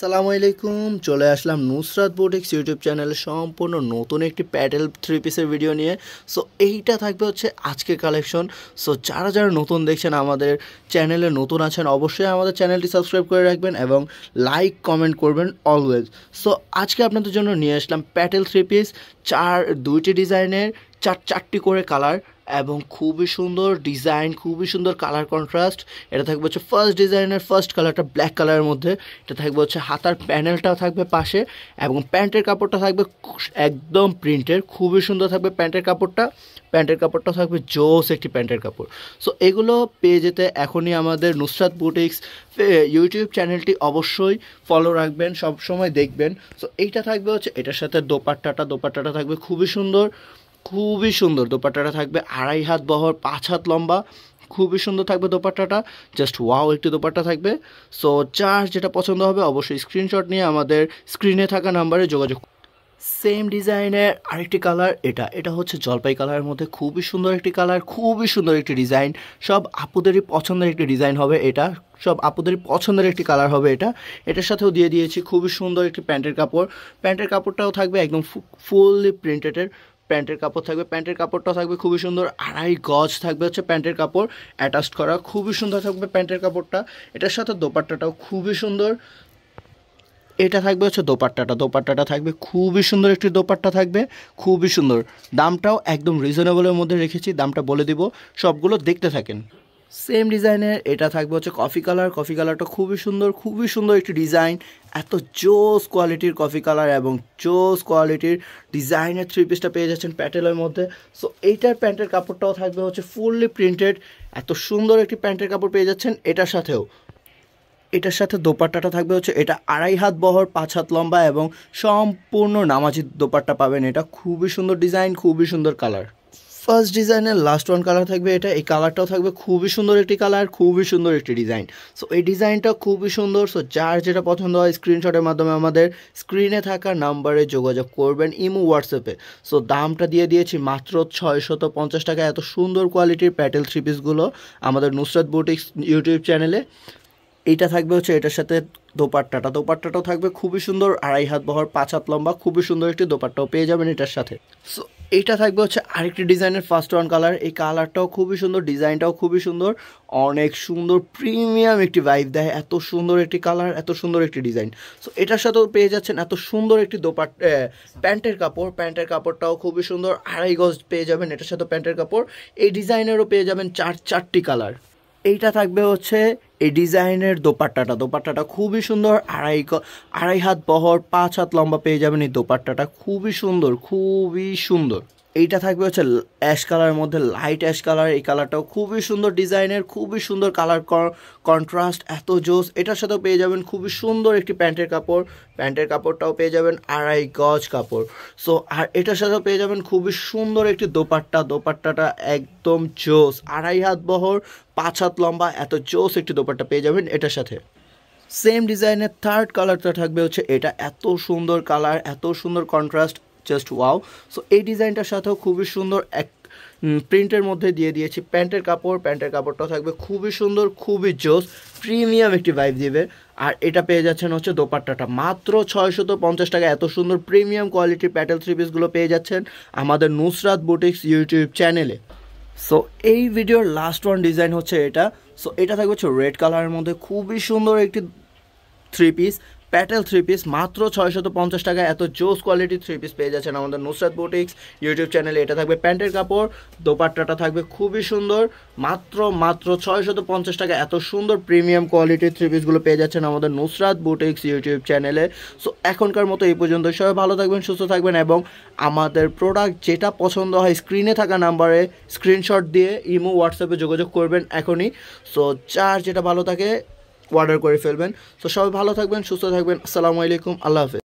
সালামু আলাইকুম চলে আসলাম নুসরাত বোটিক্স ইউটিউব চ্যানেলে সম্পূর্ণ নতুন একটি প্যাডেল থ্রি পিসের ভিডিও নিয়ে সো এইটা থাকবে হচ্ছে আজকে কালেকশন সো যারা যারা নতুন দেখছেন আমাদের চ্যানেলে নতুন আছেন অবশ্যই আমাদের চ্যানেলটি সাবস্ক্রাইব করে রাখবেন এবং লাইক কমেন্ট করবেন অলওয়েজ সো আজকে আপনাদের জন্য নিয়ে আসলাম প্যাটেল থ্রি পিস চার দুইটি ডিজাইনের চার চারটি করে কালার এবং খুবই সুন্দর ডিজাইন খুবই সুন্দর কালার কন্ট্রাস্ট এটা থাকবে হচ্ছে ফার্স্ট ডিজাইনের ফার্স্ট কালারটা ব্ল্যাক কালারের মধ্যে এটা থাকবে হচ্ছে হাতার প্যানেলটাও থাকবে পাশে এবং প্যান্টের কাপড়টা থাকবে একদম প্রিন্টের খুবই সুন্দর থাকবে প্যান্টের কাপড়টা প্যান্টের কাপড়টা থাকবে জোস একটি প্যান্টের কাপড় সো এগুলো পেয়ে যেতে এখনই আমাদের নুসরাত বুটিক্স ইউটিউব চ্যানেলটি অবশ্যই ফলো রাখবেন সব সময় দেখবেন সো এইটা থাকবে হচ্ছে এটার সাথে দোপাট্টাটা দোপাট্টাটা থাকবে খুবই সুন্দর খুবই সুন্দর দোপাট্টাটা থাকবে আড়াই হাত বহর পাঁচ হাত লম্বা খুবই সুন্দর থাকবে দোপাট্টাটা জাস্ট ওয়াও একটি দোপাট্টা থাকবে সো চার্জ যেটা পছন্দ হবে অবশ্যই স্ক্রিনশট নিয়ে আমাদের স্ক্রিনে থাকা নাম্বারে যোগাযোগ সেম ডিজাইনের আরেকটি কালার এটা এটা হচ্ছে জলপাই কালারের মধ্যে খুবই সুন্দর একটি কালার খুবই সুন্দর একটি ডিজাইন সব আপুদেরই পছন্দের একটি ডিজাইন হবে এটা সব আপুদেরই পছন্দের একটি কালার হবে এটা এটার সাথেও দিয়ে দিয়েছি খুবই সুন্দর একটি প্যান্টের কাপড় প্যান্টের কাপড়টাও থাকবে একদম ফুললি প্রিন্টেডের প্যান্টের কাপড় থাকবে প্যান্টের কাপড়টা থাকবে খুবই সুন্দর আড়াই গজ থাকবে হচ্ছে প্যান্টের কাপড় অ্যাটাচ করা খুবই সুন্দর থাকবে প্যান্টের কাপড়টা এটার সাথে দোপাট্টাটাও খুবই সুন্দর এটা থাকবে হচ্ছে দোপাট্টাটা দোপাট্টাটা থাকবে খুবই সুন্দর একটি দোপাট্টা থাকবে খুবই সুন্দর দামটাও একদম রিজনেবলের মধ্যে রেখেছি দামটা বলে দিব সবগুলো দেখতে থাকেন সেম ডিজাইনের এটা থাকবে হচ্ছে কফি কালার কফি কালারটা খুবই সুন্দর খুবই সুন্দর একটি ডিজাইন এত জোস কোয়ালিটির কফি কালার এবং জোস কোয়ালিটির ডিজাইনের থ্রি পিসটা পেয়ে যাচ্ছেন প্যাটেলের মধ্যে সো এইটার প্যান্টের কাপড়টাও থাকবে হচ্ছে ফুললি প্রিন্টেড এত সুন্দর একটি প্যান্টের কাপড় পেয়ে যাচ্ছেন এটার সাথেও এটার সাথে দোপাট্টাটা থাকবে হচ্ছে এটা আড়াই হাত বহর পাঁচ হাত লম্বা এবং সম্পূর্ণ নামাজি দোপাট্টা পাবেন এটা খুবই সুন্দর ডিজাইন খুবই সুন্দর কালার ফার্স্ট ডিজাইনের লাস্ট ওয়ান কালার থাকবে এটা এই কালারটাও থাকবে খুবই সুন্দর একটি কালার খুবই সুন্দর একটি ডিজাইন সো এই ডিজাইনটা খুবই সুন্দর সো যার যেটা পছন্দ হয় স্ক্রিনশটের মাধ্যমে আমাদের স্ক্রিনে থাকা নাম্বারে যোগাযোগ করবেন ইমো হোয়াটসঅ্যাপে সো দামটা দিয়ে দিয়েছি মাত্র ছয়শত পঞ্চাশ টাকা এত সুন্দর কোয়ালিটির প্যাটেল থ্রি পিসগুলো আমাদের নুসরাত বুটিক্স ইউটিউব চ্যানেলে এটা থাকবে হচ্ছে এটার সাথে দোপাট্টাটা দোপাট্টাটাও থাকবে খুবই সুন্দর আড়াই হাত বহর পাঁচ হাত লম্বা খুবই সুন্দর একটি দোপাট্টাও পেয়ে যাবেন এটার সাথে সো এটা থাকবে হচ্ছে আরেকটি ডিজাইনের ফার্স্ট ওয়ান কালার এই কালারটাও খুবই সুন্দর ডিজাইনটাও খুবই সুন্দর অনেক সুন্দর প্রিমিয়াম একটি ভাইব দেয় এত সুন্দর একটি কালার এত সুন্দর একটি ডিজাইন সো এটার সাথেও পেয়ে যাচ্ছেন এত সুন্দর একটি দোপার প্যান্টের কাপড় প্যান্টের কাপড়টাও খুবই সুন্দর আড়াই গজ পেয়ে যাবেন এটার সাথে প্যান্টের কাপড় এই ডিজাইনেরও পেয়ে যাবেন চার চারটি কালার এইটা থাকবে হচ্ছে এই ডিজাইনের দোপাট্টাটা দোপাট্টাটা খুবই সুন্দর আড়াই আড়াই হাত বহর পাঁচ হাত লম্বা পেয়ে যাবেন এই দোপাট্টাটা খুবই সুন্দর খুবই সুন্দর এইটা থাকবে হচ্ছে অ্যাশ কালারের মধ্যে লাইট অ্যাশ কালার এই কালারটাও খুবই সুন্দর ডিজাইনের খুবই সুন্দর কালার কন্ট্রাস্ট এত জোস এটার সাথেও পেয়ে যাবেন খুবই সুন্দর একটি প্যান্টের কাপড় প্যান্টের কাপড়টাও পেয়ে যাবেন আড়াই গজ কাপড় সো আর এটার সাথেও পেয়ে যাবেন খুবই সুন্দর একটি দোপাট্টা দোপাট্টাটা একদম জোস আড়াই হাত বহর পাঁচ হাত লম্বা এত জোস একটি দোপাট্টা পেয়ে যাবেন এটার সাথে সেম ডিজাইনের থার্ড কালারটা থাকবে হচ্ছে এটা এত সুন্দর কালার এত সুন্দর কন্ট্রাস্ট জাস্ট ওয়াও সো এই ডিজাইনটার সাথেও খুবই সুন্দর এক প্রিন্টের মধ্যে দিয়ে দিয়েছি প্যান্টের কাপড় প্যান্টের কাপড়টাও থাকবে খুবই সুন্দর খুবই জোস প্রিমিয়াম একটি ভাইব দিবে আর এটা পেয়ে যাচ্ছেন হচ্ছে দোপাট্টাটা মাত্র ছয়শত পঞ্চাশ টাকা এত সুন্দর প্রিমিয়াম কোয়ালিটির প্যাটেল থ্রি পিসগুলো পেয়ে যাচ্ছেন আমাদের নুসরাত বুটিক্স ইউটিউব চ্যানেলে সো এই ভিডিওর লাস্ট ওয়ান ডিজাইন হচ্ছে এটা সো এটা থাকবে হচ্ছে রেড কালারের মধ্যে খুবই সুন্দর একটি থ্রি পিস প্যাটেল থ্রি পিস মাত্র ছয়শত পঞ্চাশ টাকা এত জোস কোয়ালিটি থ্রি পিস পেয়ে যাচ্ছেন আমাদের নুসরাত বুটিক্স ইউটিউব চ্যানেলে এটা থাকবে প্যান্টের কাপড় দোপাট্টাটা থাকবে খুবই সুন্দর মাত্র মাত্র ছয়শত পঞ্চাশ টাকা এত সুন্দর প্রিমিয়াম কোয়ালিটির থ্রি পিসগুলো পেয়ে যাচ্ছেন আমাদের নুসরাত বুটিক্স ইউটিউব চ্যানেলে সো এখনকার মতো এই পর্যন্ত সবাই ভালো থাকবেন সুস্থ থাকবেন এবং আমাদের প্রোডাক্ট যেটা পছন্দ হয় স্ক্রিনে থাকা নাম্বারে স্ক্রিনশট দিয়ে ইমো হোয়াটসঅ্যাপে যোগাযোগ করবেন এখনই সো যার যেটা ভালো থাকে অর্ডার করে ফেলবেন তো সবাই ভালো থাকবেন সুস্থ থাকবেন আসসালামু আলাইকুম আল্লাহ হাফেজ